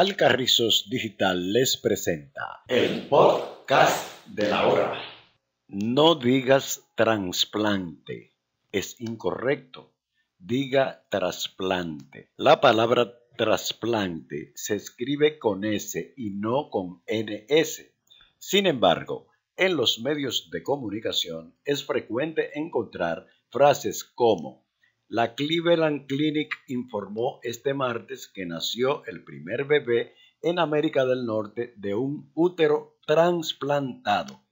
Alcarrizos Digital les presenta el podcast de la hora. No digas trasplante, es incorrecto. Diga trasplante. La palabra trasplante se escribe con S y no con NS. Sin embargo, en los medios de comunicación es frecuente encontrar frases como la Cleveland Clinic informó este martes que nació el primer bebé en América del Norte de un útero trasplantado,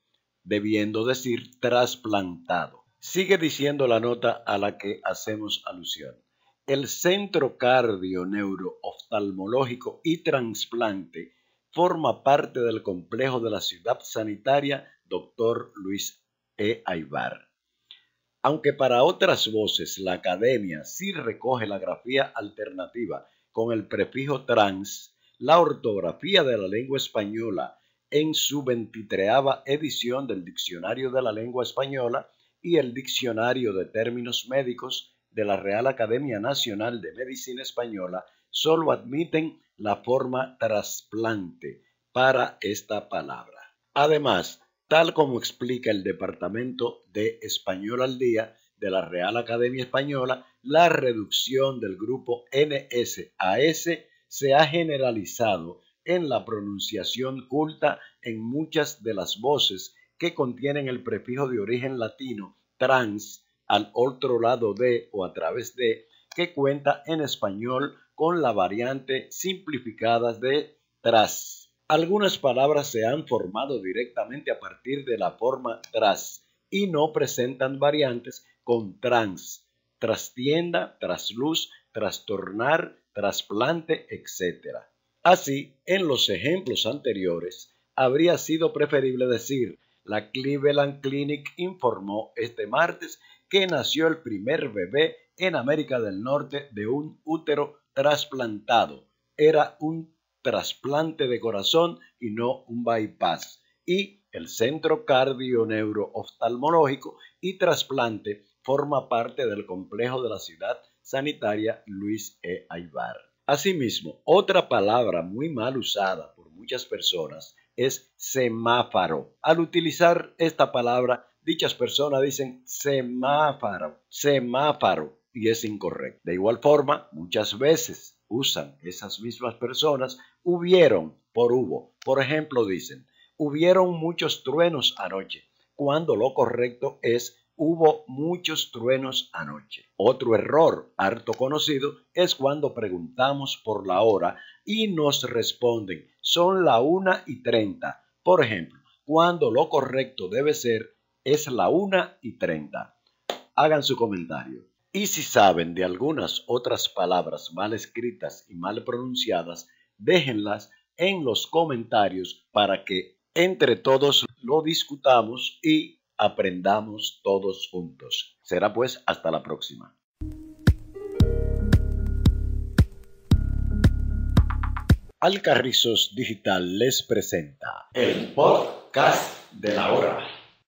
debiendo decir trasplantado. Sigue diciendo la nota a la que hacemos alusión. El Centro Cardio Oftalmológico y Transplante forma parte del complejo de la ciudad sanitaria Dr. Luis E. Aybar. Aunque para otras voces la academia sí recoge la grafía alternativa con el prefijo trans, la ortografía de la lengua española en su 23 edición del Diccionario de la Lengua Española y el Diccionario de Términos Médicos de la Real Academia Nacional de Medicina Española solo admiten la forma trasplante para esta palabra. Además, tal como explica el Departamento de Español al Día de la Real Academia Española, la reducción del grupo NS a S se ha generalizado en la pronunciación culta en muchas de las voces que contienen el prefijo de origen latino trans al otro lado de o a través de que cuenta en español con la variante simplificada de tras. Algunas palabras se han formado directamente a partir de la forma tras y no presentan variantes con trans, trastienda, trasluz, trastornar, trasplante, etc. Así, en los ejemplos anteriores, habría sido preferible decir, la Cleveland Clinic informó este martes que nació el primer bebé en América del Norte de un útero trasplantado. Era un trasplante de corazón y no un bypass. Y el Centro cardio oftalmológico y Trasplante forma parte del complejo de la ciudad sanitaria Luis E. Aybar. Asimismo, otra palabra muy mal usada por muchas personas es semáforo. Al utilizar esta palabra, dichas personas dicen semáforo, semáforo, y es incorrecto. De igual forma, muchas veces usan esas mismas personas, hubieron por hubo. Por ejemplo, dicen, hubieron muchos truenos anoche, cuando lo correcto es hubo muchos truenos anoche. Otro error harto conocido es cuando preguntamos por la hora y nos responden son la una y treinta. Por ejemplo, cuando lo correcto debe ser es la una y treinta. Hagan su comentario. Y si saben de algunas otras palabras mal escritas y mal pronunciadas, déjenlas en los comentarios para que entre todos lo discutamos y aprendamos todos juntos. Será pues hasta la próxima. Alcarrizos Digital les presenta el podcast de la hora.